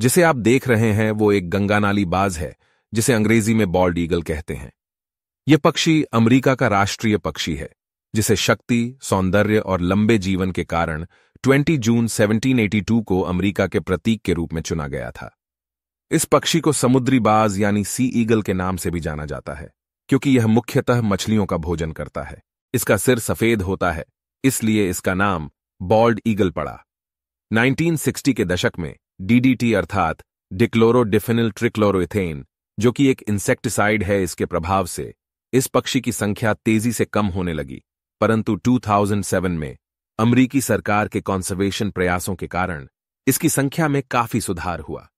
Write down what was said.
जिसे आप देख रहे हैं वो एक गंगा नाली बाज है जिसे अंग्रेजी में बॉल्ड ईगल कहते हैं ये पक्षी अमेरिका का राष्ट्रीय पक्षी है जिसे शक्ति सौंदर्य और लंबे जीवन के कारण 20 जून 1782 को अमेरिका के प्रतीक के रूप में चुना गया था इस पक्षी को समुद्री बाज यानी सी ईगल के नाम से भी जाना जाता है क्योंकि यह मुख्यतः मछलियों का भोजन करता है इसका सिर सफेद होता है इसलिए इसका नाम बॉल्ड ईगल पड़ा 1960 के दशक में डीडीटी अर्थात डिफिनिल ट्रिक्लोरोथेन जो कि एक इंसेक्टिसाइड है इसके प्रभाव से इस पक्षी की संख्या तेजी से कम होने लगी परंतु 2007 में अमरीकी सरकार के कॉन्सर्वेशन प्रयासों के कारण इसकी संख्या में काफी सुधार हुआ